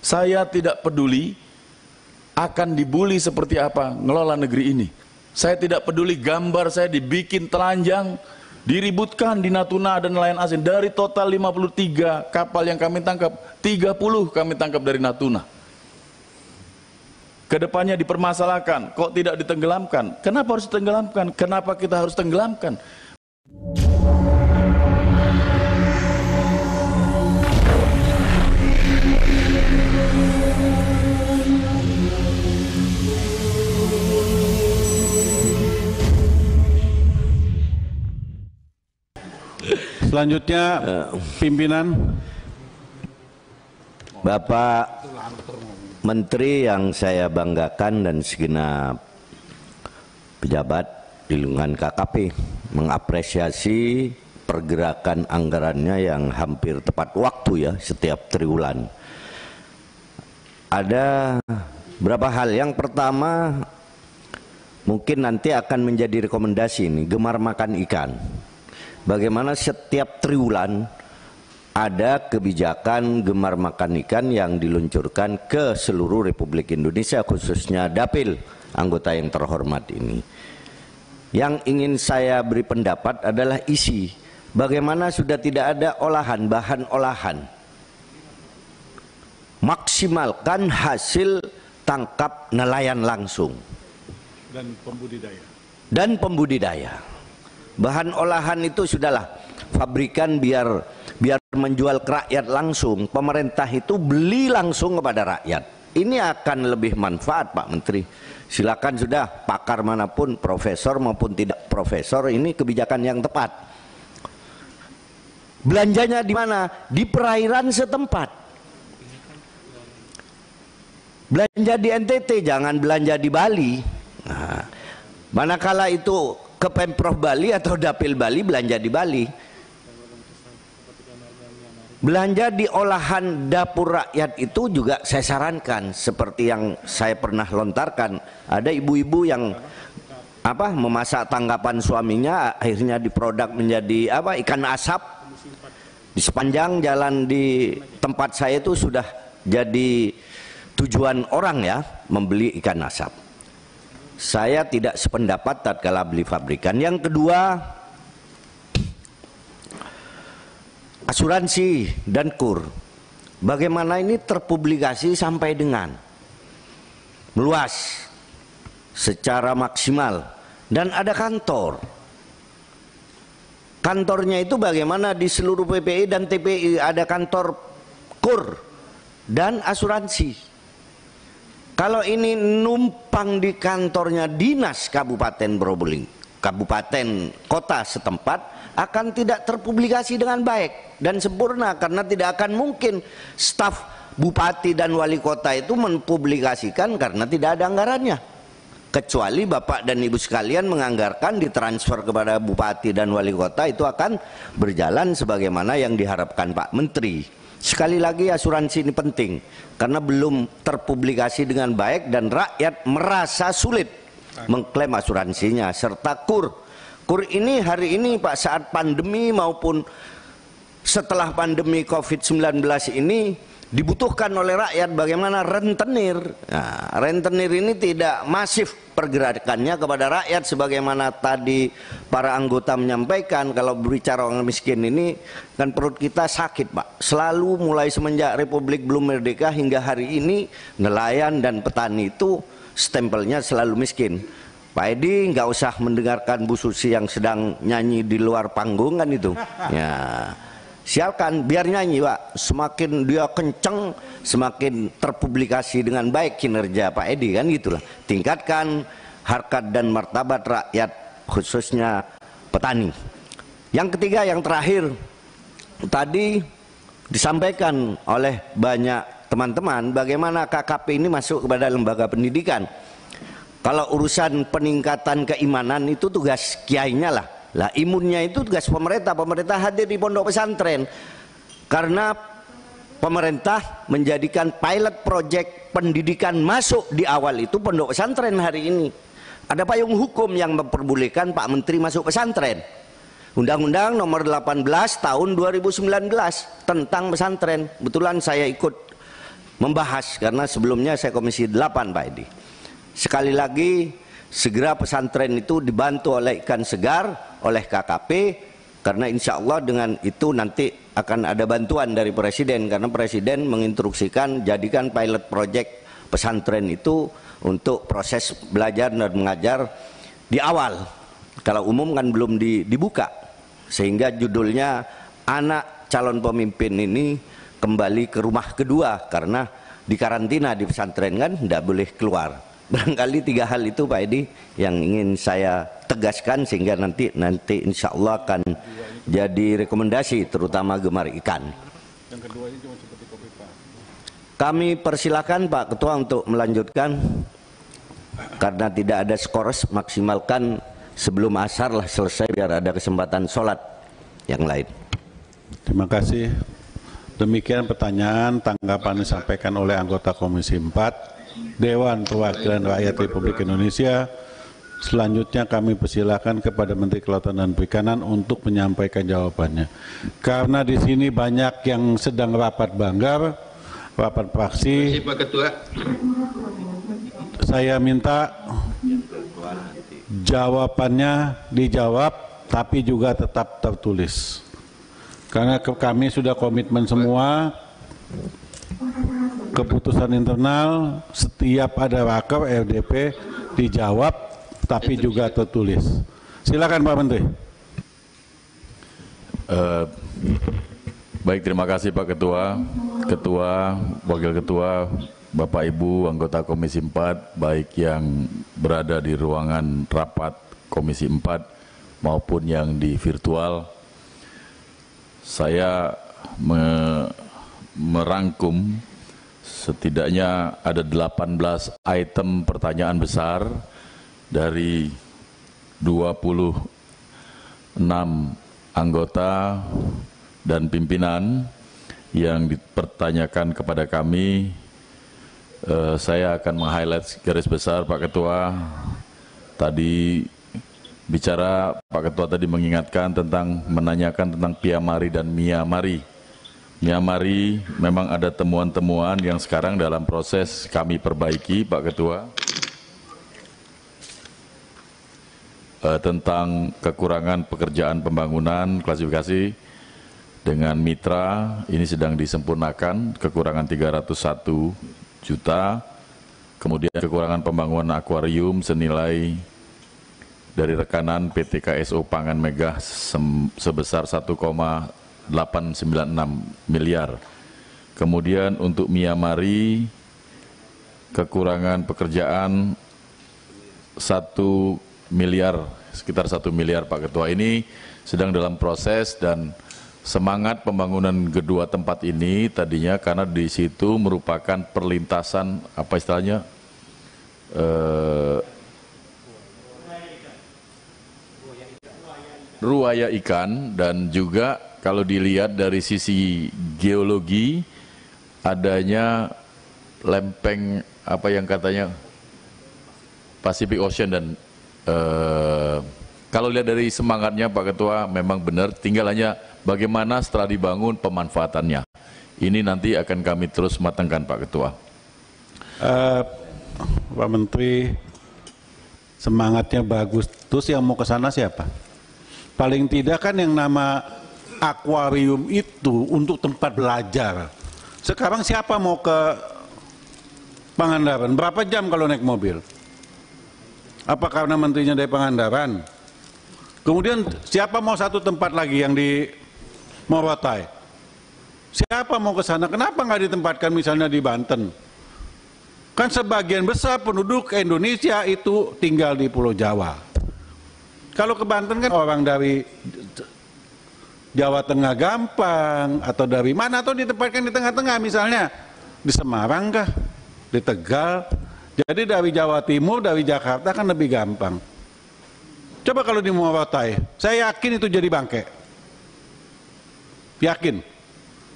Saya tidak peduli akan dibully seperti apa ngelola negeri ini. Saya tidak peduli gambar saya dibikin telanjang, diributkan di Natuna dan nelayan asing. Dari total 53 kapal yang kami tangkap, 30 kami tangkap dari Natuna. Kedepannya dipermasalahkan, kok tidak ditenggelamkan? Kenapa harus ditenggelamkan? Kenapa kita harus tenggelamkan? Selanjutnya eh. pimpinan Bapak Menteri yang saya banggakan dan segenap pejabat di lingkungan KKP mengapresiasi pergerakan anggarannya yang hampir tepat waktu ya setiap triwulan. Ada berapa hal. Yang pertama mungkin nanti akan menjadi rekomendasi ini gemar makan ikan bagaimana setiap triwulan ada kebijakan gemar makan ikan yang diluncurkan ke seluruh Republik Indonesia khususnya dapil anggota yang terhormat ini. Yang ingin saya beri pendapat adalah isi. Bagaimana sudah tidak ada olahan, bahan olahan. Maksimalkan hasil tangkap nelayan langsung. Dan pembudidaya. Dan pembudidaya bahan olahan itu sudahlah fabrikan biar biar menjual ke rakyat langsung pemerintah itu beli langsung kepada rakyat ini akan lebih manfaat Pak Menteri silakan sudah pakar manapun profesor maupun tidak profesor ini kebijakan yang tepat belanjanya di mana di perairan setempat belanja di NTT jangan belanja di Bali nah, manakala itu ke Pemprov Bali atau Dapil Bali belanja di Bali belanja di olahan dapur rakyat itu juga saya sarankan seperti yang saya pernah lontarkan ada ibu-ibu yang apa memasak tanggapan suaminya akhirnya diproduk menjadi apa ikan asap di sepanjang jalan di tempat saya itu sudah jadi tujuan orang ya membeli ikan asap saya tidak sependapat tatkala beli pabrikan. Yang kedua, asuransi dan kur. Bagaimana ini terpublikasi sampai dengan meluas secara maksimal dan ada kantor. Kantornya itu bagaimana di seluruh PPI dan TPI ada kantor kur dan asuransi. Kalau ini numpang di kantornya dinas Kabupaten Probolinggo, kabupaten kota setempat akan tidak terpublikasi dengan baik dan sempurna karena tidak akan mungkin staf bupati dan wali kota itu mempublikasikan karena tidak ada anggarannya kecuali bapak dan ibu sekalian menganggarkan ditransfer kepada bupati dan wali kota itu akan berjalan sebagaimana yang diharapkan Pak Menteri Sekali lagi asuransi ini penting karena belum terpublikasi dengan baik dan rakyat merasa sulit mengklaim asuransinya serta kur. Kur ini hari ini Pak saat pandemi maupun setelah pandemi Covid-19 ini dibutuhkan oleh rakyat bagaimana rentenir. Nah, rentenir ini tidak masif pergerakannya kepada rakyat sebagaimana tadi para anggota menyampaikan kalau berbicara orang miskin ini kan perut kita sakit Pak. Selalu mulai semenjak Republik belum merdeka hingga hari ini nelayan dan petani itu stempelnya selalu miskin. Pak Edi nggak usah mendengarkan Bu Susi yang sedang nyanyi di luar panggung kan itu. Ya sialkan biar nyanyi pak semakin dia kenceng semakin terpublikasi dengan baik kinerja Pak Edi kan gitulah tingkatkan harkat dan martabat rakyat khususnya petani yang ketiga yang terakhir tadi disampaikan oleh banyak teman-teman bagaimana KKP ini masuk kepada lembaga pendidikan kalau urusan peningkatan keimanan itu tugas kiainya lah lah imunnya itu tugas pemerintah, pemerintah hadir di pondok pesantren. Karena pemerintah menjadikan pilot project pendidikan masuk di awal itu pondok pesantren hari ini. Ada payung hukum yang memperbolehkan Pak Menteri masuk pesantren. Undang-Undang nomor 18 tahun 2019 tentang pesantren. Betulan saya ikut membahas karena sebelumnya saya komisi 8 Pak Edi. Sekali lagi segera pesantren itu dibantu oleh ikan segar, oleh KKP, karena insya Allah dengan itu nanti akan ada bantuan dari Presiden, karena Presiden menginstruksikan jadikan pilot project pesantren itu untuk proses belajar dan mengajar di awal. Kalau umum kan belum di, dibuka, sehingga judulnya anak calon pemimpin ini kembali ke rumah kedua karena di karantina di pesantren kan tidak boleh keluar barangkali tiga hal itu Pak Edi yang ingin saya tegaskan sehingga nanti nanti insya Allah akan jadi rekomendasi terutama gemar ikan. Yang kedua ini cuma seperti kopi Pak. Kami persilakan Pak Ketua untuk melanjutkan karena tidak ada skors maksimalkan sebelum asar lah selesai biar ada kesempatan sholat yang lain. Terima kasih. Demikian pertanyaan tanggapan disampaikan oleh anggota Komisi 4. Dewan Perwakilan Rakyat Republik Indonesia. Selanjutnya kami persilahkan kepada Menteri Kelautan dan Perikanan untuk menyampaikan jawabannya. Karena di sini banyak yang sedang rapat banggar, rapat praksi. Pak Ketua. Saya minta jawabannya dijawab tapi juga tetap tertulis. Karena kami sudah komitmen semua keputusan internal setiap ada wakaf LDP dijawab tapi juga tertulis. Silakan Pak Menteri. Uh, baik, terima kasih Pak Ketua, Ketua, Wakil Ketua, Bapak Ibu, anggota Komisi 4, baik yang berada di ruangan rapat Komisi 4 maupun yang di virtual. Saya me merangkum Setidaknya ada 18 item pertanyaan besar dari 26 anggota dan pimpinan yang dipertanyakan kepada kami. Eh, saya akan meng-highlight garis besar Pak Ketua. Tadi bicara Pak Ketua tadi mengingatkan tentang menanyakan tentang Mari dan Mia Mari. Miamari ya, memang ada temuan-temuan yang sekarang dalam proses kami perbaiki Pak Ketua eh, tentang kekurangan pekerjaan pembangunan klasifikasi dengan mitra ini sedang disempurnakan kekurangan 301 juta kemudian kekurangan pembangunan akuarium senilai dari rekanan PT KSO Pangan Megah sebesar 896 miliar. Kemudian untuk Myanmari kekurangan pekerjaan 1 miliar, sekitar 1 miliar Pak Ketua. Ini sedang dalam proses dan semangat pembangunan kedua tempat ini tadinya karena di situ merupakan perlintasan apa istilahnya eh, ruaya ikan dan juga kalau dilihat dari sisi geologi adanya lempeng apa yang katanya Pacific Ocean dan uh, kalau lihat dari semangatnya Pak Ketua memang benar tinggal hanya bagaimana setelah dibangun pemanfaatannya. Ini nanti akan kami terus matangkan Pak Ketua. Uh, Pak Menteri semangatnya bagus. Terus yang mau ke sana siapa? Paling tidak kan yang nama akuarium itu untuk tempat belajar. Sekarang siapa mau ke Pangandaran? Berapa jam kalau naik mobil? Apa karena menterinya dari Pangandaran? Kemudian siapa mau satu tempat lagi yang di Morotai? Siapa mau ke sana? Kenapa nggak ditempatkan misalnya di Banten? Kan sebagian besar penduduk Indonesia itu tinggal di Pulau Jawa. Kalau ke Banten kan orang dari Jawa Tengah gampang atau dari mana atau ditempatkan di tengah-tengah misalnya di Semarang kah, di Tegal. Jadi dari Jawa Timur, dari Jakarta kan lebih gampang. Coba kalau di Muaratai, saya yakin itu jadi bangke. Yakin.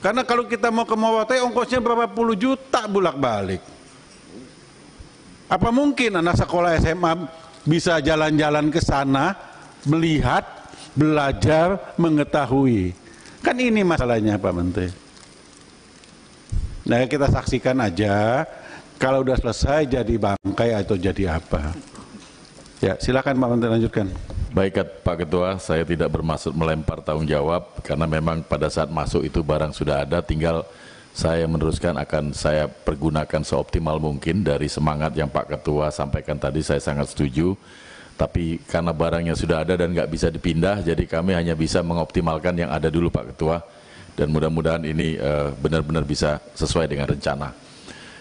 Karena kalau kita mau ke Muaratai ongkosnya berapa puluh juta bulak balik. Apa mungkin anak sekolah SMA bisa jalan-jalan ke sana melihat belajar mengetahui. Kan ini masalahnya Pak Menteri. Nah kita saksikan aja kalau sudah selesai jadi bangkai atau jadi apa. Ya silakan Pak Menteri lanjutkan. Baik Pak Ketua, saya tidak bermaksud melempar tanggung jawab karena memang pada saat masuk itu barang sudah ada, tinggal saya meneruskan akan saya pergunakan seoptimal mungkin dari semangat yang Pak Ketua sampaikan tadi saya sangat setuju tapi karena barangnya sudah ada dan nggak bisa dipindah jadi kami hanya bisa mengoptimalkan yang ada dulu Pak Ketua dan mudah-mudahan ini eh, benar-benar uh, bisa sesuai dengan rencana.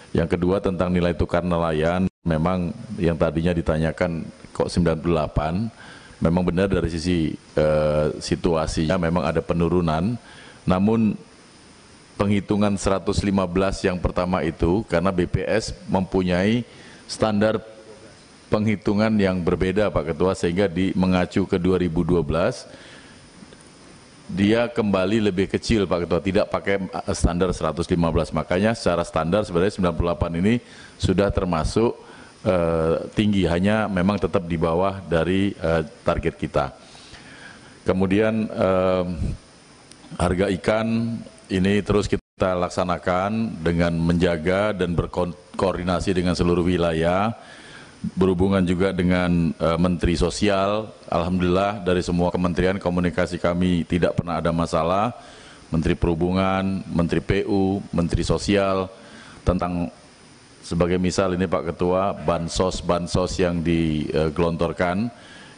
Yang kedua tentang nilai tukar nelayan memang yang tadinya ditanyakan kok 98 memang benar dari sisi uh, situasinya memang ada penurunan namun penghitungan 115 yang pertama itu karena BPS mempunyai standar penghitungan yang berbeda Pak Ketua sehingga di mengacu ke 2012 dia kembali lebih kecil Pak Ketua, tidak pakai eh, standar 115. Makanya secara standar sebenarnya 98 ini sudah termasuk eh, tinggi, hanya memang tetap di bawah dari eh, target kita. Kemudian eh, harga ikan ini terus kita laksanakan dengan menjaga dan berkoordinasi dengan seluruh wilayah berhubungan juga dengan uh, Menteri Sosial. Alhamdulillah dari semua kementerian komunikasi kami tidak pernah ada masalah. Menteri Perhubungan, Menteri PU, Menteri Sosial tentang sebagai misal ini Pak Ketua bansos-bansos yang digelontorkan eh,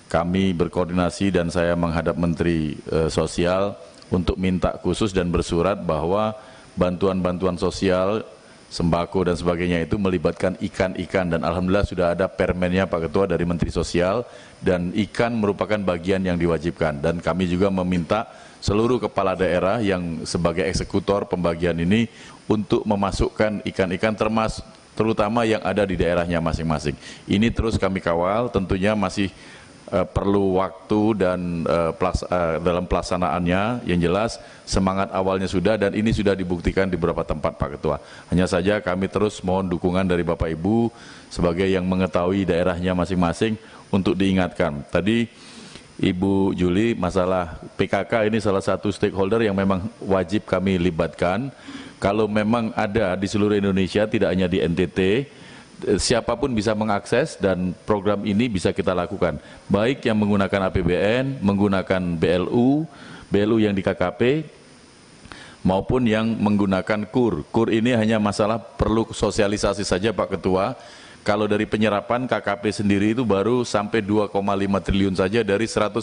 kami berkoordinasi dan saya menghadap Menteri eh, Sosial untuk minta khusus dan bersurat bahwa bantuan-bantuan sosial sembako dan sebagainya itu melibatkan ikan-ikan dan alhamdulillah sudah ada permennya Pak Ketua dari Menteri Sosial dan ikan merupakan bagian yang diwajibkan dan kami juga meminta seluruh kepala daerah yang sebagai eksekutor pembagian ini untuk memasukkan ikan-ikan termasuk terutama yang ada di daerahnya masing-masing. Ini terus kami kawal tentunya masih uh, perlu waktu dan uh, eh, pelas, uh, eh, dalam pelaksanaannya yang jelas semangat awalnya sudah dan ini sudah dibuktikan di beberapa tempat Pak Ketua. Hanya saja kami terus mohon dukungan dari Bapak Ibu sebagai yang mengetahui daerahnya masing-masing untuk diingatkan. Tadi Ibu Juli masalah PKK ini salah satu stakeholder yang memang wajib kami libatkan. Kalau memang ada di seluruh Indonesia tidak hanya di NTT Eh, siapapun bisa mengakses dan program ini bisa kita lakukan. Baik yang menggunakan APBN, menggunakan BLU, BLU yang di KKP, maupun yang menggunakan KUR. KUR ini hanya masalah perlu sosialisasi saja Pak Ketua. Kalau dari penyerapan KKP sendiri itu baru sampai 2,5 triliun saja dari 195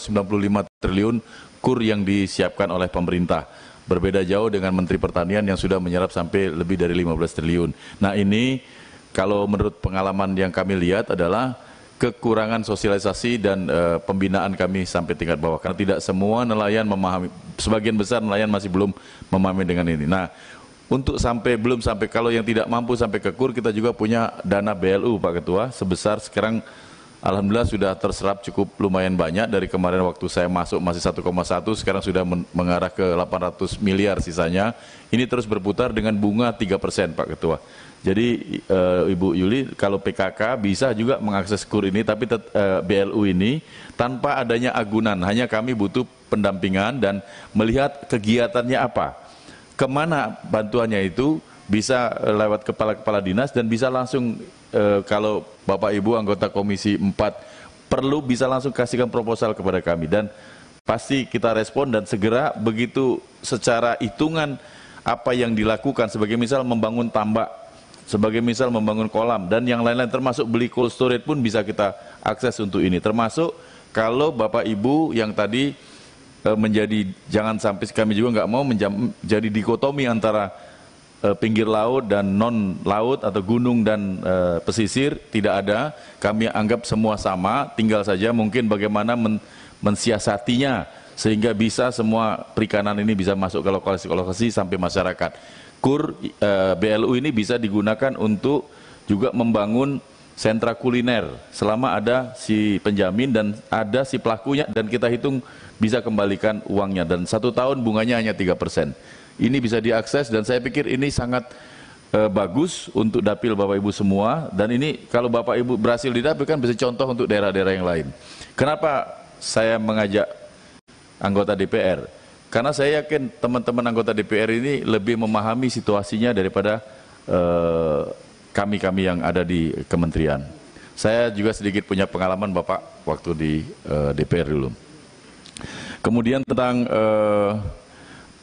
triliun KUR yang disiapkan oleh pemerintah. Berbeda jauh dengan Menteri Pertanian yang sudah menyerap sampai lebih dari 15 triliun. Nah ini kalau menurut pengalaman yang kami lihat adalah kekurangan sosialisasi dan e, pembinaan kami sampai tingkat bawah karena tidak semua nelayan memahami sebagian besar nelayan masih belum memahami dengan ini. Nah, untuk sampai belum sampai kalau yang tidak mampu sampai ke KUR kita juga punya dana BLU Pak Ketua sebesar sekarang alhamdulillah sudah terserap cukup lumayan banyak dari kemarin waktu saya masuk masih 1,1 sekarang sudah mengarah ke 800 miliar sisanya. Ini terus berputar dengan bunga 3% Pak Ketua. Jadi e, Ibu Yuli kalau PKK bisa juga mengakses kur ini tapi tet, e, eh, BLU ini tanpa adanya agunan hanya kami butuh pendampingan dan melihat kegiatannya apa. Kemana bantuannya itu bisa eh, lewat kepala-kepala dinas dan bisa langsung e, kalau Bapak Ibu anggota Komisi 4 perlu bisa langsung kasihkan proposal kepada kami dan pasti kita respon dan segera begitu secara hitungan apa yang dilakukan sebagai misal membangun tambak sebagai misal membangun kolam dan yang lain-lain termasuk beli cold storage pun bisa kita akses untuk ini. Termasuk kalau Bapak Ibu yang tadi e, menjadi jangan sampai kami juga nggak mau menjadi dikotomi antara e, pinggir laut dan non laut atau gunung dan e, pesisir tidak ada. Kami anggap semua sama, tinggal saja mungkin bagaimana men, mensiasatinya sehingga bisa semua perikanan ini bisa masuk ke lokasi-lokasi sampai masyarakat kur e, BLU ini bisa digunakan untuk juga membangun sentra kuliner selama ada si penjamin dan ada si pelakunya dan kita hitung bisa kembalikan uangnya dan satu tahun bunganya hanya tiga persen. Ini bisa diakses dan saya pikir ini sangat e, bagus untuk dapil bapak ibu semua dan ini kalau bapak ibu berhasil didapil kan bisa contoh untuk daerah-daerah yang lain. Kenapa saya mengajak anggota DPR? Karena saya yakin teman-teman anggota DPR ini lebih memahami situasinya daripada eh, kami-kami eh, yang ada di kementerian. Saya juga sedikit punya pengalaman Bapak waktu di eh, DPR dulu. Kemudian tentang eh,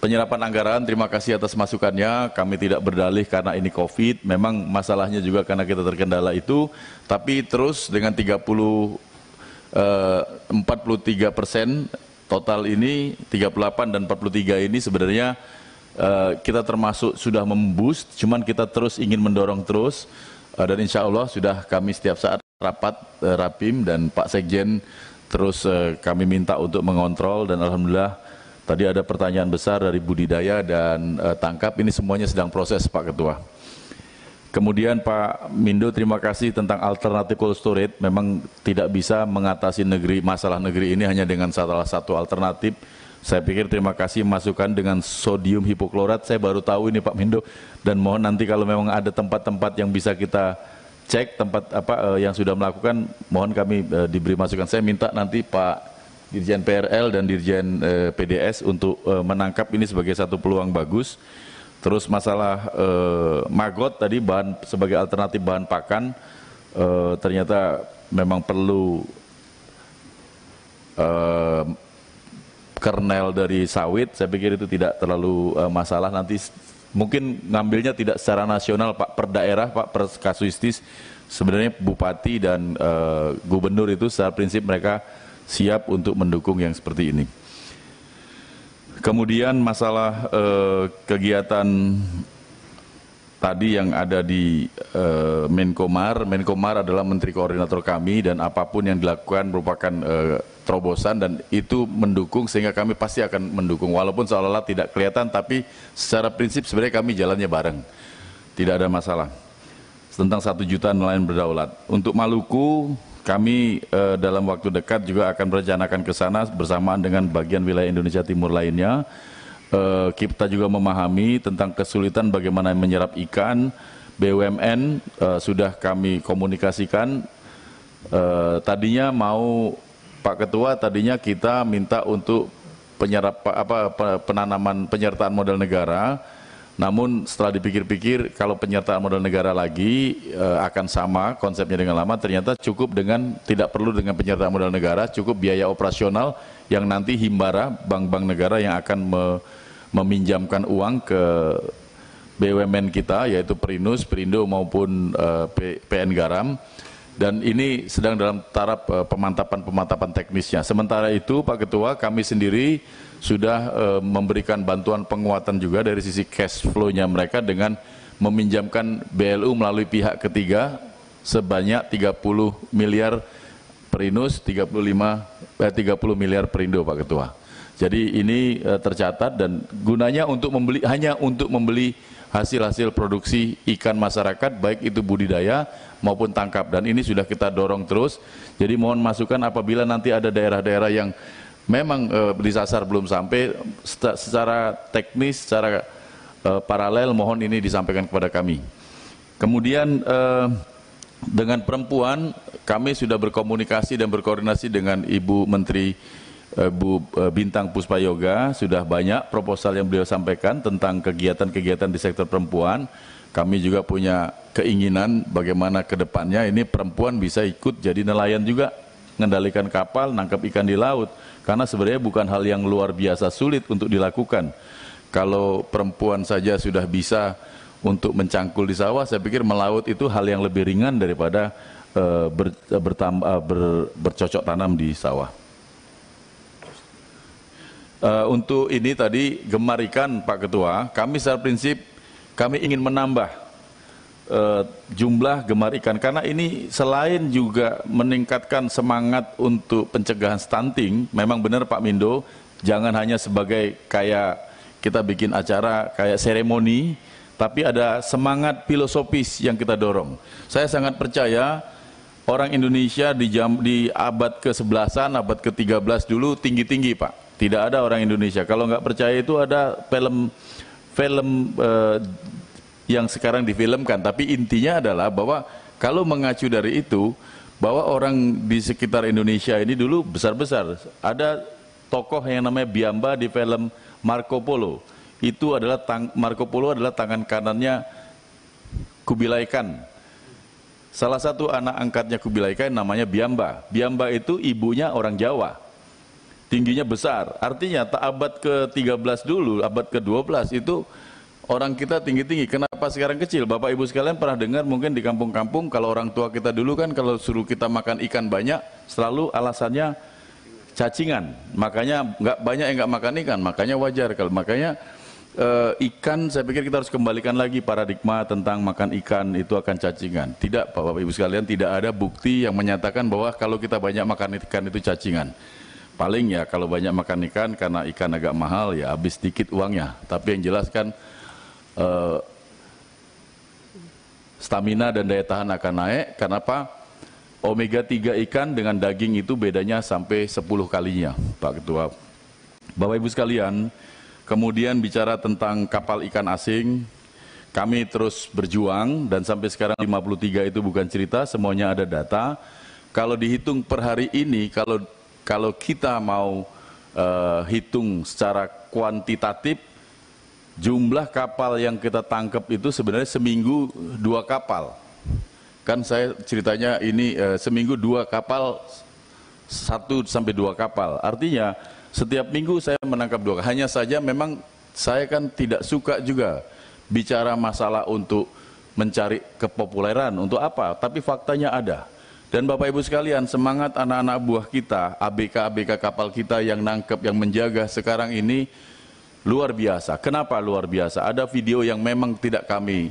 penyerapan anggaran, terima kasih atas masukannya. Kami tidak berdalih karena ini COVID, memang masalahnya juga karena kita terkendala itu, tapi terus dengan 30 43 eh, persen total ini 38 dan 43 ini sebenarnya uh, kita termasuk sudah memboost, cuman kita terus ingin mendorong terus uh, dan insya Allah sudah kami setiap saat rapat uh, rapim dan Pak Sekjen terus uh, kami minta untuk mengontrol dan alhamdulillah tadi ada pertanyaan besar dari budidaya dan uh, tangkap ini semuanya sedang proses Pak Ketua. Kemudian Pak Mindo terima kasih tentang alternatif cold storage. Memang tidak bisa mengatasi negeri masalah negeri ini hanya dengan salah satu alternatif. Saya pikir terima kasih masukan dengan sodium hipoklorat. Saya baru tahu ini Pak Mindo dan mohon nanti kalau memang ada tempat-tempat yang bisa kita cek tempat apa eh, yang sudah melakukan mohon kami eh, diberi masukan. Saya minta nanti Pak Dirjen PRL dan Dirjen eh, PDS untuk eh, menangkap ini sebagai satu peluang bagus. Terus masalah eh, magot tadi bahan sebagai alternatif bahan pakan eh, ternyata memang perlu eh, kernel dari sawit. Saya pikir itu tidak terlalu eh, masalah nanti mungkin ngambilnya tidak secara nasional Pak per daerah Pak per kasuistis. Sebenarnya bupati dan eh, gubernur itu secara prinsip mereka siap untuk mendukung yang seperti ini. Kemudian masalah eh, kegiatan tadi yang ada di eh, Menkomar, Menkomar adalah menteri koordinator kami dan apapun yang dilakukan merupakan eh, terobosan dan itu mendukung sehingga kami pasti akan mendukung walaupun seolah-olah tidak kelihatan tapi secara prinsip sebenarnya kami jalannya bareng. Tidak ada masalah. Tentang satu juta nelayan berdaulat. Untuk Maluku kami eh, dalam waktu dekat juga akan merencanakan ke sana bersamaan dengan bagian wilayah Indonesia Timur lainnya. Eh, kita juga memahami tentang kesulitan bagaimana menyerap ikan. BUMN eh, sudah kami komunikasikan. Eh, tadinya mau Pak Ketua, tadinya kita minta untuk penyerap apa penanaman penyertaan modal negara namun setelah dipikir-pikir kalau penyertaan modal negara lagi e, akan sama konsepnya dengan lama ternyata cukup dengan tidak perlu dengan penyertaan modal negara cukup biaya operasional yang nanti himbara bank-bank negara yang akan me, meminjamkan uang ke BUMN kita yaitu Perinus, Perindo maupun e, eh, PN Garam dan ini sedang dalam taraf eh, pemantapan-pemantapan teknisnya. Sementara itu Pak Ketua kami sendiri sudah uh, memberikan bantuan penguatan juga dari sisi cash flow-nya mereka dengan meminjamkan BLU melalui pihak ketiga sebanyak 30 miliar perinus 35 eh, 30 miliar perindo Pak Ketua. Jadi ini uh, tercatat dan gunanya untuk membeli hanya untuk membeli hasil-hasil produksi ikan masyarakat baik itu budidaya maupun tangkap dan ini sudah kita dorong terus. Jadi mohon masukan apabila nanti ada daerah-daerah yang memang eh, disasar belum sampai secara teknis secara eh, paralel mohon ini disampaikan kepada kami kemudian eh, dengan perempuan kami sudah berkomunikasi dan berkoordinasi dengan Ibu Menteri eh, Bu Bintang Yoga sudah banyak proposal yang beliau sampaikan tentang kegiatan-kegiatan di sektor perempuan. Kami juga punya keinginan bagaimana ke depannya ini perempuan bisa ikut jadi nelayan juga, mengendalikan kapal, nangkap ikan di laut. Karena sebenarnya bukan hal yang luar biasa sulit untuk dilakukan. Kalau perempuan saja sudah bisa untuk mencangkul di sawah, saya pikir melaut itu hal yang lebih ringan daripada uh, ber, eh, bertam, eh, ber, bercocok tanam di sawah. Uh, untuk ini tadi gemarikan Pak Ketua, kami secara prinsip kami ingin menambah Eh, jumlah gemar ikan karena ini selain juga meningkatkan semangat untuk pencegahan stunting memang benar Pak Mindo jangan hanya sebagai kayak kita bikin acara kayak seremoni tapi ada semangat filosofis yang kita dorong saya sangat percaya orang Indonesia di jam di abad ke 11 abad ke-13 dulu tinggi-tinggi Pak tidak ada orang Indonesia kalau nggak percaya itu ada film film eh, yang sekarang difilmkan tapi intinya adalah bahwa kalau mengacu dari itu bahwa orang di sekitar Indonesia ini dulu besar-besar ada tokoh yang namanya Biamba di film Marco Polo itu adalah tang, Marco Polo adalah tangan kanannya Kubilai Khan salah satu anak angkatnya Kubilai Khan namanya Biamba Biamba itu ibunya orang Jawa tingginya besar artinya abad ke-13 dulu abad ke-12 itu orang kita tinggi-tinggi. Kenapa sekarang kecil? Bapak Ibu sekalian pernah dengar mungkin di kampung-kampung kalau orang tua kita dulu kan kalau suruh kita makan ikan banyak selalu alasannya cacingan. Makanya nggak banyak yang nggak makan ikan. Makanya wajar kalau makanya e, ikan saya pikir kita harus kembalikan lagi paradigma tentang makan ikan itu akan cacingan. Tidak Bapak Ibu sekalian tidak ada bukti yang menyatakan bahwa kalau kita banyak makan ikan itu cacingan paling ya kalau banyak makan ikan karena ikan agak mahal ya habis sedikit uangnya tapi yang jelas kan eh, stamina dan daya tahan akan naik. Karena apa? Omega 3 ikan dengan daging itu bedanya sampai 10 kalinya, Pak Ketua. Bapak Ibu sekalian, kemudian bicara tentang kapal ikan asing, kami terus berjuang dan sampai sekarang 53 itu bukan cerita, semuanya ada data. Kalau dihitung per hari ini, kalau kalau kita mau uh, hitung secara kuantitatif jumlah kapal yang kita tangkap itu sebenarnya seminggu dua kapal. Kan saya ceritanya ini e, seminggu dua kapal, satu sampai dua kapal. Artinya setiap minggu saya menangkap dua. Hanya saja memang saya kan tidak suka juga bicara masalah untuk mencari kepopuleran. Untuk apa? Tapi faktanya ada. Dan Bapak Ibu sekalian, semangat anak-anak buah kita, ABK-ABK kapal kita yang nangkep, yang menjaga sekarang ini Luar biasa. Kenapa luar biasa? Ada video yang memang tidak kami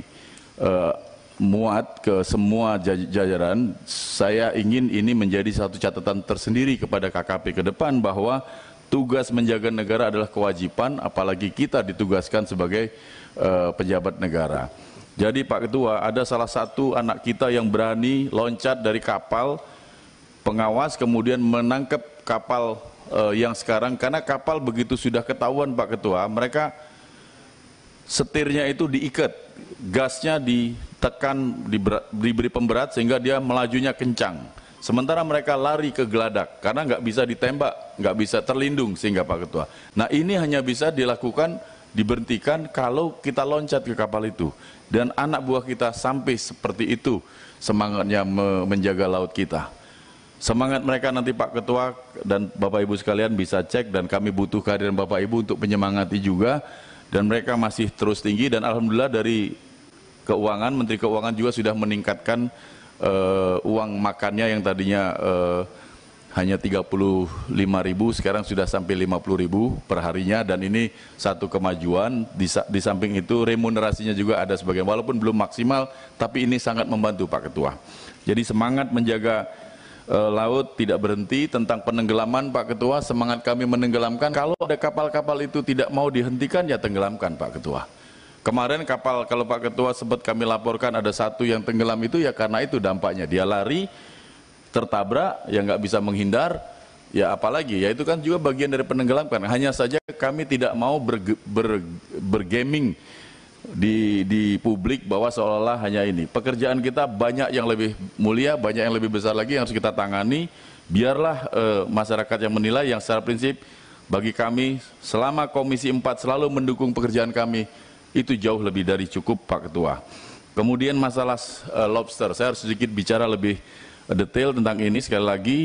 uh, muat ke semua jajaran. Saya ingin ini menjadi satu catatan tersendiri kepada KKP ke depan bahwa tugas menjaga negara adalah kewajiban apalagi kita ditugaskan sebagai uh, pejabat negara. Jadi Pak Ketua, ada salah satu anak kita yang berani loncat dari kapal pengawas kemudian menangkap kapal uh, yang sekarang karena kapal begitu sudah ketahuan Pak Ketua, mereka setirnya itu diikat, gasnya ditekan diberi pemberat sehingga dia melajunya kencang. Sementara mereka lari ke geladak karena nggak bisa ditembak, nggak bisa terlindung sehingga Pak Ketua. Nah ini hanya bisa dilakukan diberhentikan kalau kita loncat ke kapal itu dan anak buah kita sampai seperti itu semangatnya menjaga laut kita. Semangat mereka nanti Pak Ketua dan Bapak Ibu sekalian bisa cek dan kami butuh kehadiran Bapak Ibu untuk menyemangati juga dan mereka masih terus tinggi dan alhamdulillah dari keuangan Menteri Keuangan juga sudah meningkatkan uh, uang makannya yang tadinya uh, hanya 35.000 sekarang sudah sampai 50.000 perharinya dan ini satu kemajuan di, di samping itu remunerasinya juga ada sebagian walaupun belum maksimal tapi ini sangat membantu Pak Ketua. Jadi semangat menjaga Eh, laut tidak berhenti tentang penenggelaman Pak Ketua semangat kami menenggelamkan kalau ada kapal-kapal itu tidak mau dihentikan ya tenggelamkan Pak Ketua kemarin kapal kalau Pak Ketua sempat kami laporkan ada satu yang tenggelam itu ya karena itu dampaknya dia lari tertabrak ya nggak bisa menghindar ya apalagi ya itu kan juga bagian dari penenggelamkan hanya saja kami tidak mau ber, ber, bergaming di di publik bahwa seolah-olah hanya ini. Pekerjaan kita banyak yang lebih mulia, banyak yang lebih besar lagi yang harus kita tangani. Biarlah e, masyarakat yang menilai yang secara prinsip bagi kami selama Komisi 4 selalu mendukung pekerjaan kami itu jauh lebih dari cukup Pak Ketua. Kemudian masalah e, lobster, saya harus sedikit bicara lebih eh, detail tentang ini sekali lagi.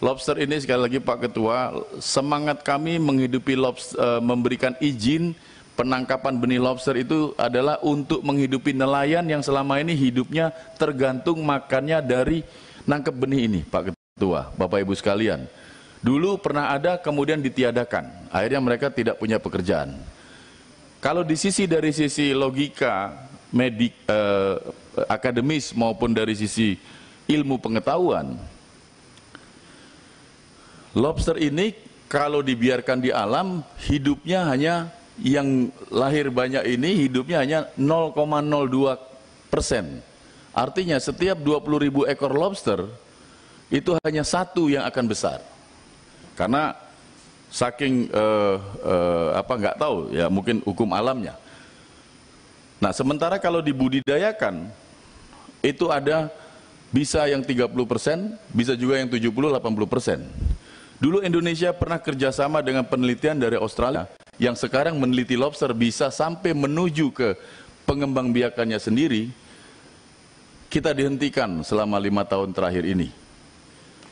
Lobster ini sekali lagi Pak Ketua, semangat kami menghidupi lobster, memberikan izin penangkapan benih lobster itu adalah untuk menghidupi nelayan yang selama ini hidupnya tergantung makannya dari nangkep benih ini, Pak Ketua, Bapak Ibu sekalian. Dulu pernah ada, kemudian ditiadakan. Akhirnya mereka tidak punya pekerjaan. Kalau di sisi dari sisi logika medik eh, akademis maupun dari sisi ilmu pengetahuan, lobster ini kalau dibiarkan di alam hidupnya hanya yang lahir banyak ini hidupnya hanya 0,02 persen. Artinya setiap 20 ribu ekor lobster itu hanya satu yang akan besar. Karena saking uh, uh, apa nggak tahu ya mungkin hukum alamnya. Nah sementara kalau dibudidayakan itu ada bisa yang 30 persen, bisa juga yang 70-80 persen. Dulu Indonesia pernah kerjasama dengan penelitian dari Australia yang sekarang meneliti lobster bisa sampai menuju ke pengembang biakannya sendiri, kita dihentikan selama lima tahun terakhir ini.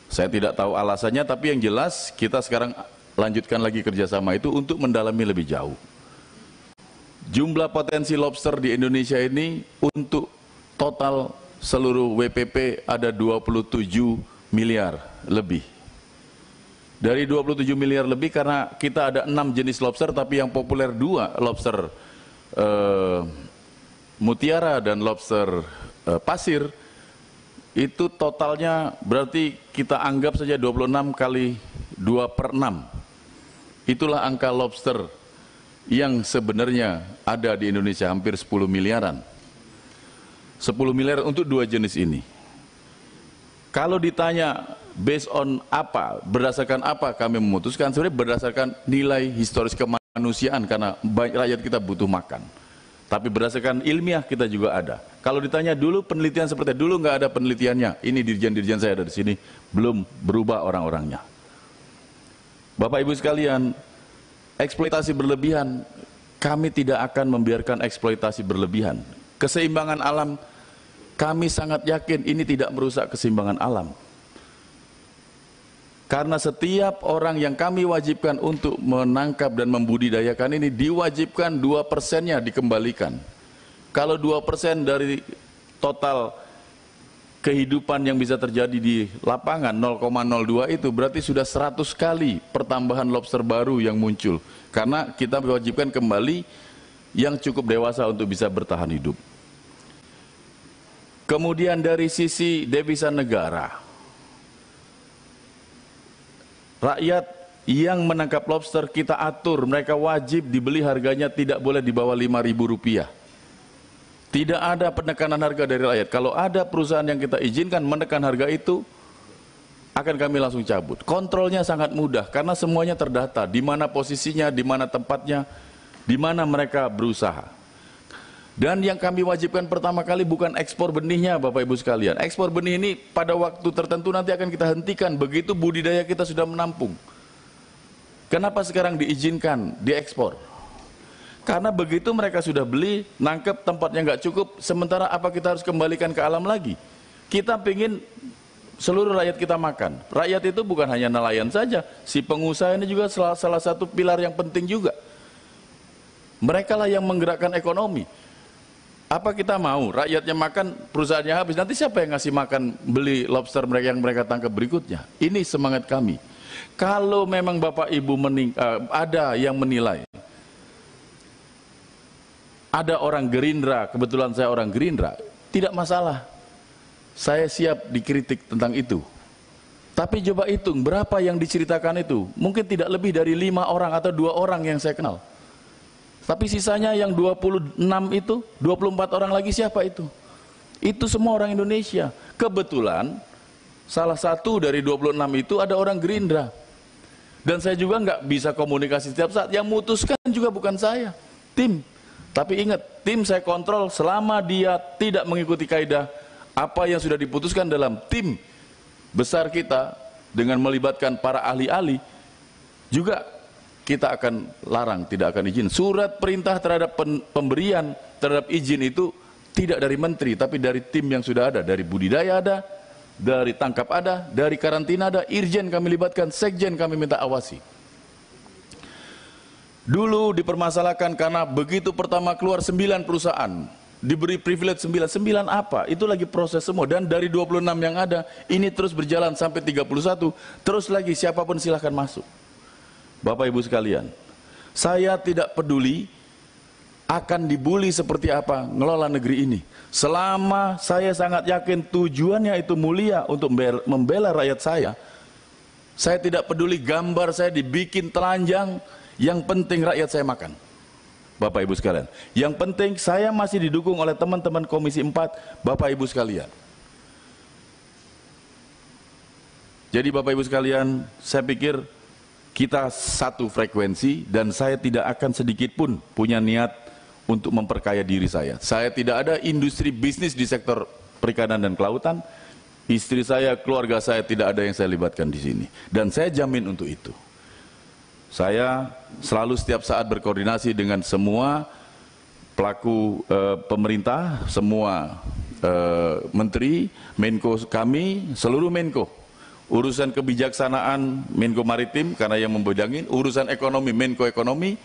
Saya tidak tahu alasannya, tapi yang jelas kita sekarang lanjutkan lagi kerjasama itu untuk mendalami lebih jauh. Jumlah potensi lobster di Indonesia ini untuk total seluruh WPP ada 27 miliar lebih. Dari 27 miliar lebih karena kita ada enam jenis lobster tapi yang populer dua lobster eh, mutiara dan lobster eh, pasir itu totalnya berarti kita anggap saja 26 kali 2 per 6. Itulah angka lobster yang sebenarnya ada di Indonesia hampir 10 miliaran. 10 miliar untuk dua jenis ini. Kalau ditanya based on apa, berdasarkan apa kami memutuskan, sebenarnya berdasarkan nilai historis kemanusiaan karena rakyat kita butuh makan. Tapi berdasarkan ilmiah kita juga ada. Kalau ditanya dulu penelitian seperti dulu nggak ada penelitiannya. Ini dirjen-dirjen saya ada di sini belum berubah orang-orangnya. Bapak Ibu sekalian, eksploitasi berlebihan kami tidak akan membiarkan eksploitasi berlebihan. Keseimbangan alam kami sangat yakin ini tidak merusak keseimbangan alam. Karena setiap orang yang kami wajibkan untuk menangkap dan membudidayakan ini diwajibkan dua persennya dikembalikan. Kalau dua persen dari total kehidupan yang bisa terjadi di lapangan 0,02 itu berarti sudah 100 kali pertambahan lobster baru yang muncul karena kita wajibkan kembali yang cukup dewasa untuk bisa bertahan hidup. Kemudian dari sisi devisa negara, Rakyat yang menangkap lobster kita atur, mereka wajib dibeli harganya tidak boleh di bawah ribu rupiah. Tidak ada penekanan harga dari rakyat. Kalau ada perusahaan yang kita izinkan menekan harga itu, akan kami langsung cabut. Kontrolnya sangat mudah karena semuanya terdata, di mana posisinya, di mana tempatnya, di mana mereka berusaha. Dan yang kami wajibkan pertama kali bukan ekspor benihnya Bapak Ibu sekalian. Ekspor benih ini pada waktu tertentu nanti akan kita hentikan begitu budidaya kita sudah menampung. Kenapa sekarang diizinkan diekspor? Karena begitu mereka sudah beli, nangkep tempatnya nggak cukup, sementara apa kita harus kembalikan ke alam lagi? Kita pingin seluruh rakyat kita makan. Rakyat itu bukan hanya nelayan saja, si pengusaha ini juga salah, salah satu pilar yang penting juga. Mereka lah yang menggerakkan ekonomi. Apa kita mau rakyatnya makan, perusahaannya habis, nanti siapa yang ngasih makan beli lobster mereka yang mereka tangkap berikutnya? Ini semangat kami. Kalau memang Bapak Ibu mening, eh, ada yang menilai, ada orang Gerindra, kebetulan saya orang Gerindra, tidak masalah. Saya siap dikritik tentang itu. Tapi coba hitung berapa yang diceritakan itu. Mungkin tidak lebih dari lima orang atau dua orang yang saya kenal. Tapi sisanya yang 26 itu, 24 orang lagi siapa itu? Itu semua orang Indonesia. Kebetulan salah satu dari 26 itu ada orang Gerindra. Dan saya juga nggak bisa komunikasi setiap saat. Yang memutuskan juga bukan saya, tim. Tapi ingat, tim saya kontrol selama dia tidak mengikuti kaidah apa yang sudah diputuskan dalam tim besar kita dengan melibatkan para ahli-ahli juga kita akan larang, tidak akan izin. Surat perintah terhadap pemberian terhadap izin itu tidak dari menteri, tapi dari tim yang sudah ada, dari budidaya ada, dari tangkap ada, dari karantina ada, irjen kami libatkan, sekjen kami minta awasi. Dulu dipermasalahkan karena begitu pertama keluar 9 perusahaan, diberi privilege 9. 9 apa? Itu lagi proses semua. Dan dari 26 yang ada, ini terus berjalan sampai 31. Terus lagi siapapun silahkan masuk. Bapak Ibu sekalian, saya tidak peduli akan dibully seperti apa ngelola negeri ini. Selama saya sangat yakin tujuannya itu mulia untuk membela rakyat saya, saya tidak peduli gambar saya dibikin telanjang, yang penting rakyat saya makan. Bapak Ibu sekalian, yang penting saya masih didukung oleh teman-teman Komisi 4, Bapak Ibu sekalian. Jadi Bapak Ibu sekalian, saya pikir kita satu frekuensi dan saya tidak akan sedikit pun punya niat untuk memperkaya diri saya. Saya tidak ada industri bisnis di sektor perikanan dan kelautan. Istri saya, keluarga saya tidak ada yang saya libatkan di sini. Dan saya jamin untuk itu. Saya selalu setiap saat berkoordinasi dengan semua pelaku e, pemerintah, semua e, menteri, Menko kami, seluruh Menko urusan kebijaksanaan Menko Maritim karena yang membedangin, urusan ekonomi Menko Ekonomi,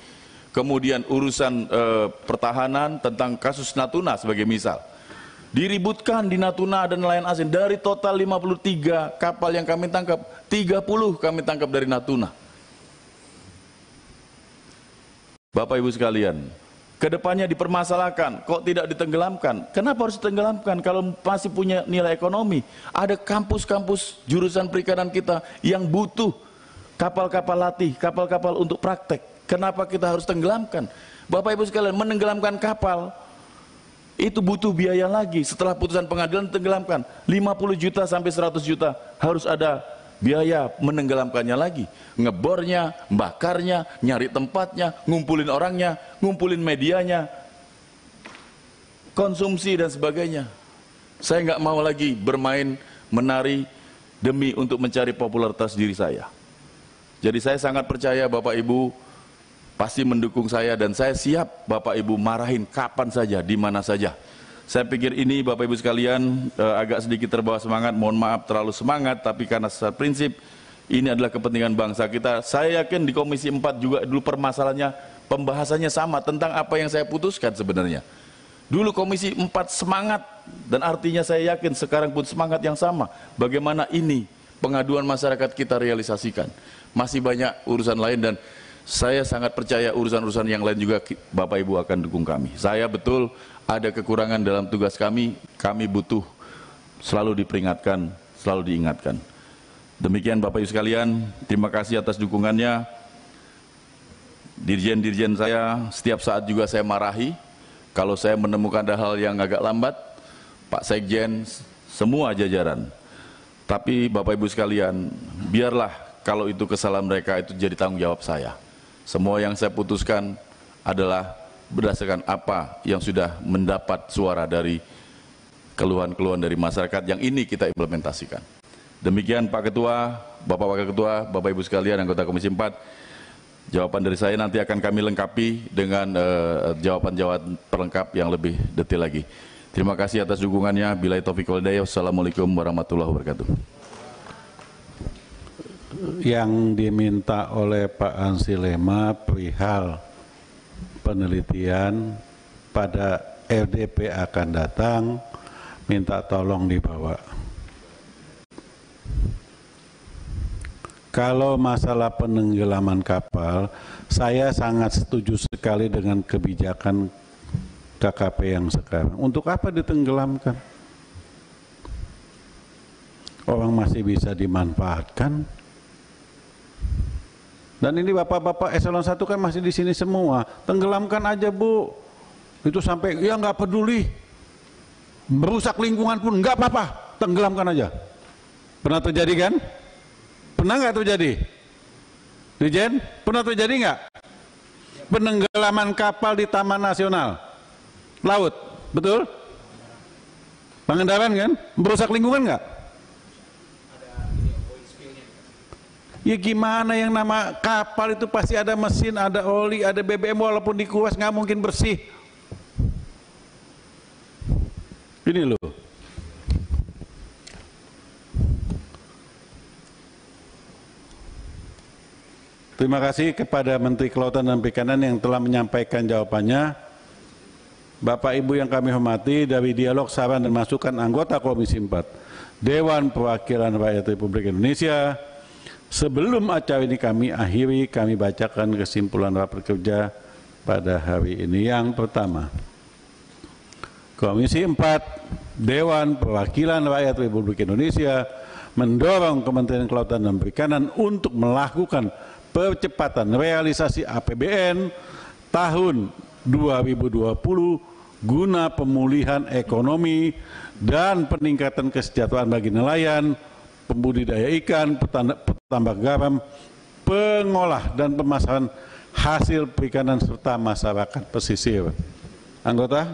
kemudian urusan e, pertahanan tentang kasus Natuna sebagai misal. Diributkan di Natuna dan nelayan asing dari total 53 kapal yang kami tangkap, 30 kami tangkap dari Natuna. Bapak Ibu sekalian, kedepannya dipermasalahkan, kok tidak ditenggelamkan? Kenapa harus ditenggelamkan kalau masih punya nilai ekonomi? Ada kampus-kampus jurusan perikanan kita yang butuh kapal-kapal latih, kapal-kapal untuk praktek. Kenapa kita harus tenggelamkan? Bapak Ibu sekalian, menenggelamkan kapal itu butuh biaya lagi setelah putusan pengadilan tenggelamkan 50 juta sampai 100 juta harus ada biaya menenggelamkannya lagi. Ngebornya, bakarnya, nyari tempatnya, ngumpulin orangnya, ngumpulin medianya, konsumsi dan sebagainya. Saya nggak mau lagi bermain menari demi untuk mencari popularitas diri saya. Jadi saya sangat percaya Bapak Ibu pasti mendukung saya dan saya siap Bapak Ibu marahin kapan saja, di mana saja. Saya pikir ini Bapak Ibu sekalian eh, agak sedikit terbawa semangat, mohon maaf terlalu semangat, tapi karena secara prinsip ini adalah kepentingan bangsa kita. Saya yakin di Komisi 4 juga dulu permasalahannya, pembahasannya sama tentang apa yang saya putuskan sebenarnya. Dulu Komisi 4 semangat dan artinya saya yakin sekarang pun semangat yang sama. Bagaimana ini pengaduan masyarakat kita realisasikan. Masih banyak urusan lain dan saya sangat percaya urusan-urusan yang lain juga Bapak Ibu akan dukung kami. Saya betul ada kekurangan dalam tugas kami, kami butuh selalu diperingatkan, selalu diingatkan. Demikian Bapak Ibu sekalian, terima kasih atas dukungannya. Dirjen-dirjen saya setiap saat juga saya marahi, kalau saya menemukan ada hal yang agak lambat, Pak Sekjen, semua jajaran. Tapi Bapak Ibu sekalian, biarlah kalau itu kesalahan mereka itu jadi tanggung jawab saya. Semua yang saya putuskan adalah berdasarkan apa yang sudah mendapat suara dari keluhan-keluhan dari masyarakat yang ini kita implementasikan. Demikian Pak Ketua, Bapak Wakil Ketua, Bapak Ibu sekalian anggota Komisi 4. Jawaban dari saya nanti akan kami lengkapi dengan eh, jawaban-jawaban uh, perlengkap yang lebih detail lagi. Terima kasih atas dukungannya. Bila itu Walidaya, Assalamualaikum warahmatullahi wabarakatuh. Yang diminta oleh Pak Ansi Lema perihal penelitian pada RDP akan datang minta tolong dibawa. Kalau masalah penenggelaman kapal, saya sangat setuju sekali dengan kebijakan KKP yang sekarang. Untuk apa ditenggelamkan? Orang masih bisa dimanfaatkan. Dan ini bapak-bapak eselon 1 kan masih di sini semua. Tenggelamkan aja bu. Itu sampai ya nggak peduli. Merusak lingkungan pun nggak apa-apa. Tenggelamkan aja. Pernah terjadi kan? Pernah nggak terjadi? Dijen, pernah terjadi nggak? Penenggelaman kapal di Taman Nasional. Laut, betul? pengendaran kan? Merusak lingkungan nggak? Ya gimana yang nama kapal itu pasti ada mesin, ada oli, ada BBM walaupun dikuas nggak mungkin bersih. Ini loh. Terima kasih kepada Menteri Kelautan dan Perikanan yang telah menyampaikan jawabannya. Bapak Ibu yang kami hormati dari dialog saran dan masukan anggota Komisi 4 Dewan Perwakilan Rakyat Republik Indonesia Sebelum acara ini kami akhiri, kami bacakan kesimpulan rapat kerja pada hari ini. Yang pertama, Komisi 4 Dewan Perwakilan Rakyat Republik Indonesia mendorong Kementerian Kelautan dan Perikanan untuk melakukan percepatan realisasi APBN tahun 2020 guna pemulihan ekonomi dan peningkatan kesejahteraan bagi nelayan, pembudidaya ikan, petambak garam, pengolah dan pemasaran hasil perikanan serta masyarakat pesisir. Anggota?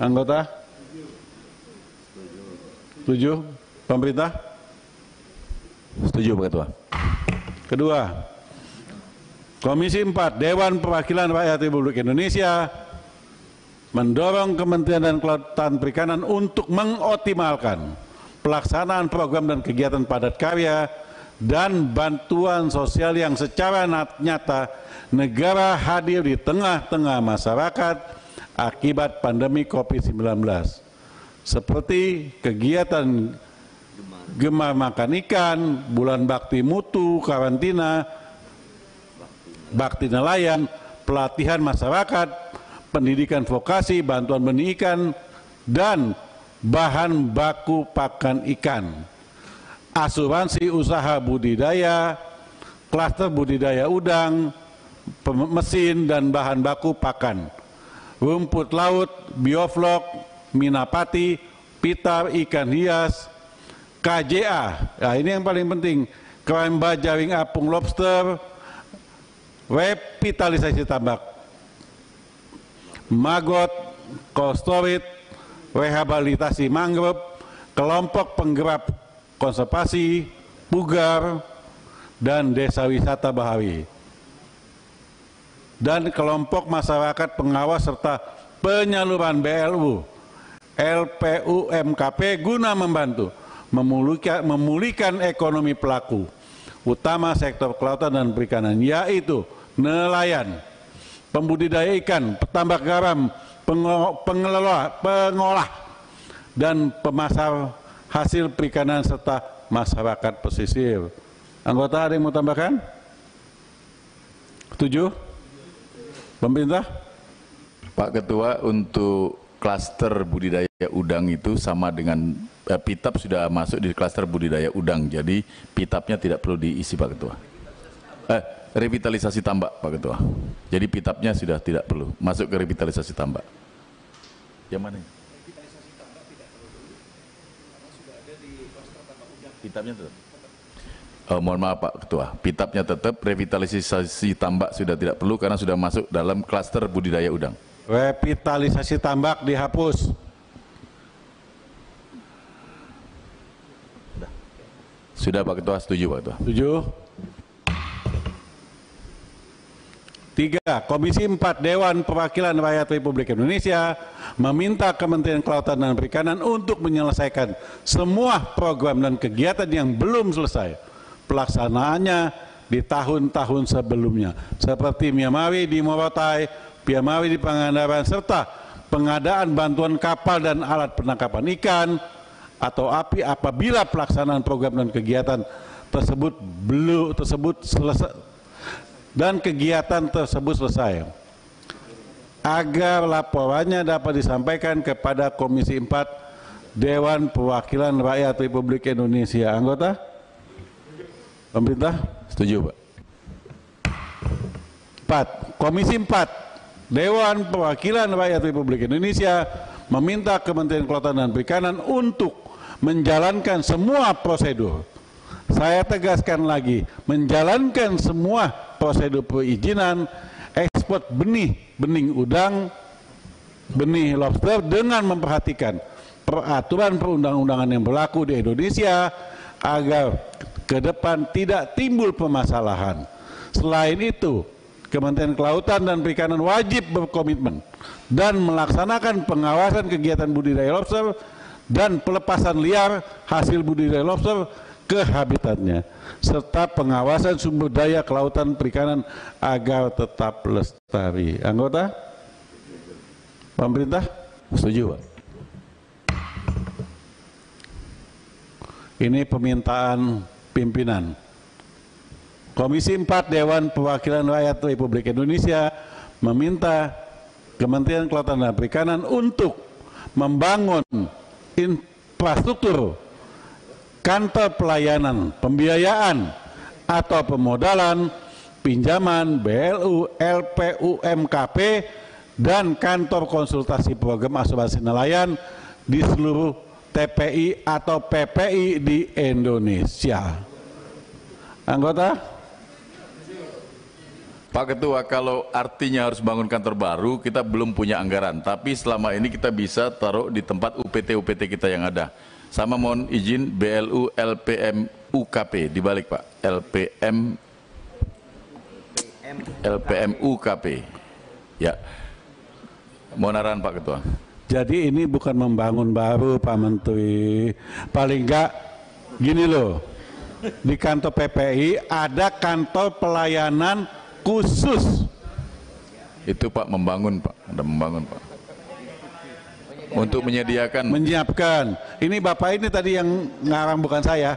Anggota? Tujuh? Pemerintah? Setuju Pak Ketua. Kedua, Komisi 4 Dewan Perwakilan Rakyat Republik Indonesia mendorong Kementerian dan Kelautan Perikanan untuk mengoptimalkan pelaksanaan program dan kegiatan padat karya, dan bantuan sosial yang secara nyata negara hadir di tengah-tengah masyarakat akibat pandemi COVID-19. Seperti kegiatan gemar makan ikan, bulan bakti mutu, karantina, bakti nelayan, pelatihan masyarakat, pendidikan vokasi, bantuan benih ikan, dan bahan baku pakan ikan, asuransi usaha budidaya, klaster budidaya udang, mesin dan bahan baku pakan, rumput laut, bioflok, minapati, pita ikan hias, KJA, ya nah, ini yang paling penting, keramba jaring apung lobster, revitalisasi tambak, magot kostorit, rehabilitasi mangrove, kelompok penggerak konservasi, pugar, dan desa wisata bahawi, Dan kelompok masyarakat pengawas serta penyaluran BLU, LPUMKP guna membantu memulihkan, memulihkan ekonomi pelaku, utama sektor kelautan dan perikanan, yaitu nelayan, pembudidaya ikan, petambak garam, pengelola, pengolah dan pemasar hasil perikanan serta masyarakat pesisir. Anggota ada yang mau tambahkan? Tujuh. Pemerintah? Pak Ketua, untuk klaster budidaya udang itu sama dengan eh, pitap sudah masuk di klaster budidaya udang. Jadi pitapnya tidak perlu diisi Pak Ketua. Eh, revitalisasi tambak Pak Ketua. Jadi pitapnya sudah tidak perlu masuk ke revitalisasi tambak. Yang mana? Revitalisasi tambak tidak perlu sudah ada di tambak udang. Pitapnya tetap. Oh, mohon maaf Pak Ketua, pitapnya tetap revitalisasi tambak sudah tidak perlu karena sudah masuk dalam klaster budidaya udang. Revitalisasi tambak dihapus. Sudah Pak Ketua setuju Pak Ketua. Setuju. 3. Komisi 4 Dewan Perwakilan Rakyat Republik Indonesia meminta Kementerian Kelautan dan Perikanan untuk menyelesaikan semua program dan kegiatan yang belum selesai pelaksanaannya di tahun-tahun sebelumnya seperti Miamawi di Morotai, Myanmar di Pangandaran serta pengadaan bantuan kapal dan alat penangkapan ikan atau api apabila pelaksanaan program dan kegiatan tersebut belum tersebut selesai dan kegiatan tersebut selesai agar laporannya dapat disampaikan kepada Komisi 4 Dewan Perwakilan Rakyat Republik Indonesia. Anggota? Pemerintah? Setuju, Pak. 4. Komisi 4 Dewan Perwakilan Rakyat Republik Indonesia meminta Kementerian Kelautan dan Perikanan untuk menjalankan semua prosedur. Saya tegaskan lagi, menjalankan semua prosedur perizinan ekspor benih, benih udang, benih lobster dengan memperhatikan peraturan perundang-undangan yang berlaku di Indonesia agar ke depan tidak timbul permasalahan. Selain itu, Kementerian Kelautan dan Perikanan wajib berkomitmen dan melaksanakan pengawasan kegiatan budidaya lobster dan pelepasan liar hasil budidaya lobster ke habitatnya serta pengawasan sumber daya kelautan perikanan agar tetap lestari. Anggota? Pemerintah? Setuju, Pak. Ini permintaan pimpinan. Komisi 4 Dewan Perwakilan Rakyat Republik Indonesia meminta Kementerian Kelautan dan Perikanan untuk membangun infrastruktur kantor pelayanan, pembiayaan atau pemodalan, pinjaman, BLU, LPUMKP dan kantor konsultasi program asuransi nelayan di seluruh TPI atau PPI di Indonesia. Anggota? Pak Ketua, kalau artinya harus bangun kantor baru, kita belum punya anggaran. Tapi selama ini kita bisa taruh di tempat UPT-UPT kita yang ada. Sama mohon izin BLU LPM UKP dibalik Pak. LPM LPM UKP. Ya. Mohon arahan Pak Ketua. Jadi ini bukan membangun baru Pak Menteri. Paling enggak gini loh. Di kantor PPI ada kantor pelayanan khusus. Itu Pak membangun Pak, ada membangun Pak untuk menyediakan menyiapkan ini bapak ini tadi yang ngarang bukan saya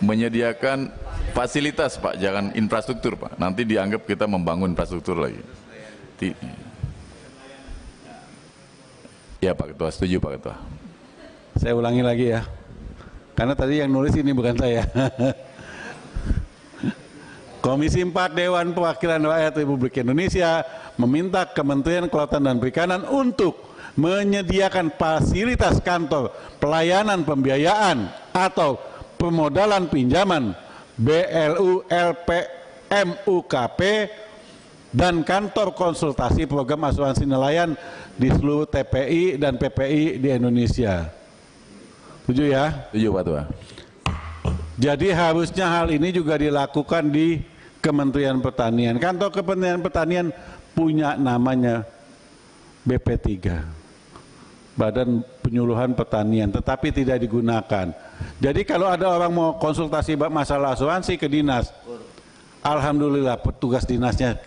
menyediakan fasilitas pak jangan infrastruktur pak nanti dianggap kita membangun infrastruktur lagi ya pak ketua setuju pak ketua saya ulangi lagi ya karena tadi yang nulis ini bukan saya Komisi 4 Dewan Perwakilan Rakyat Republik Indonesia meminta Kementerian Kelautan dan Perikanan untuk menyediakan fasilitas kantor pelayanan pembiayaan atau pemodalan pinjaman BLU MUKP dan kantor konsultasi program asuransi nelayan di seluruh TPI dan PPI di Indonesia. Tujuh ya? Tujuh Pak Tua. Jadi harusnya hal ini juga dilakukan di Kementerian Pertanian. Kantor Kementerian Pertanian punya namanya BP3 Badan Penyuluhan Pertanian tetapi tidak digunakan jadi kalau ada orang mau konsultasi masalah asuransi ke dinas Alhamdulillah petugas dinasnya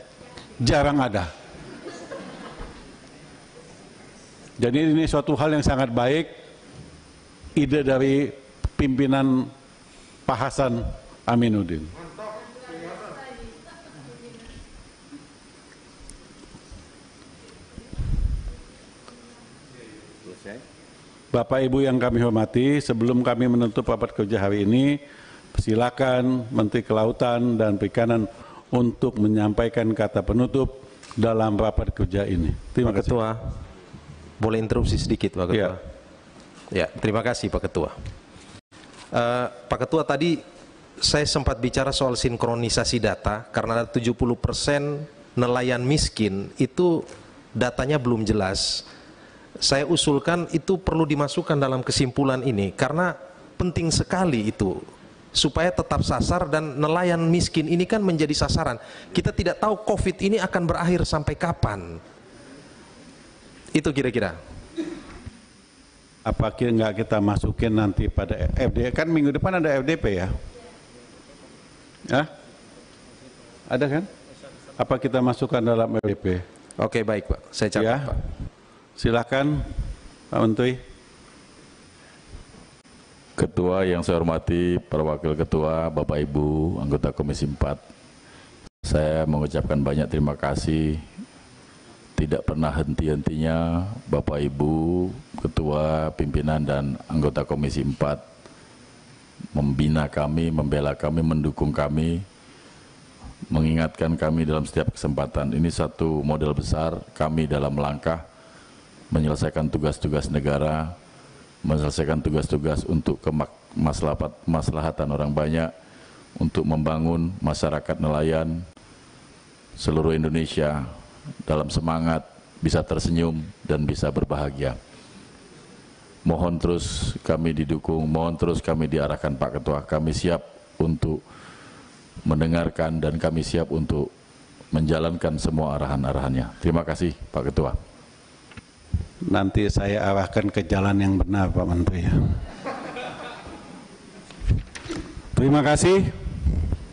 jarang ada jadi ini suatu hal yang sangat baik ide dari pimpinan Pak Hasan Aminuddin Bapak Ibu yang kami hormati, sebelum kami menutup rapat kerja hari ini, silakan Menteri Kelautan dan Perikanan untuk menyampaikan kata penutup dalam rapat kerja ini. Terima Pak kasih. Ketua, boleh interupsi sedikit Pak iya. Ketua? Ya, ya terima kasih Pak Ketua. Uh, Pak Ketua tadi saya sempat bicara soal sinkronisasi data karena 70% persen nelayan miskin itu datanya belum jelas saya usulkan itu perlu dimasukkan dalam kesimpulan ini karena penting sekali itu supaya tetap sasar dan nelayan miskin ini kan menjadi sasaran. Kita tidak tahu Covid ini akan berakhir sampai kapan. Itu kira-kira. Apa kira nggak kita masukin nanti pada FD? Kan minggu depan ada FDP ya? Hah? Ya? Ada kan? Apa kita masukkan dalam FDP? Oke baik Pak, saya catat ya. Pak. Silakan Pak Menteri. Ketua yang saya hormati, para wakil ketua, Bapak Ibu, anggota Komisi 4, saya mengucapkan banyak terima kasih tidak pernah henti-hentinya Bapak Ibu, Ketua, Pimpinan dan anggota Komisi 4 membina kami, membela kami, mendukung kami, mengingatkan kami dalam setiap kesempatan. Ini satu model besar kami dalam langkah menyelesaikan tugas-tugas negara, menyelesaikan tugas-tugas untuk kemaslahatan orang banyak, untuk membangun masyarakat nelayan seluruh Indonesia dalam semangat bisa tersenyum dan bisa berbahagia. Mohon terus kami didukung, mohon terus kami diarahkan Pak Ketua, kami siap untuk mendengarkan dan kami siap untuk menjalankan semua arahan-arahannya. Terima kasih Pak Ketua. Nanti saya arahkan ke jalan yang benar Pak Menteri. Terima kasih.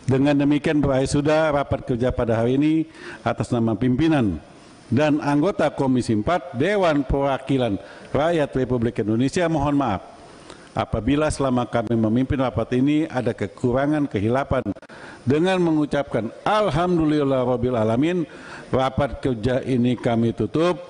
Dengan demikian berakhir sudah rapat kerja pada hari ini atas nama pimpinan dan anggota Komisi 4 Dewan Perwakilan Rakyat Republik Indonesia mohon maaf apabila selama kami memimpin rapat ini ada kekurangan kehilapan dengan mengucapkan Alhamdulillah Alamin rapat kerja ini kami tutup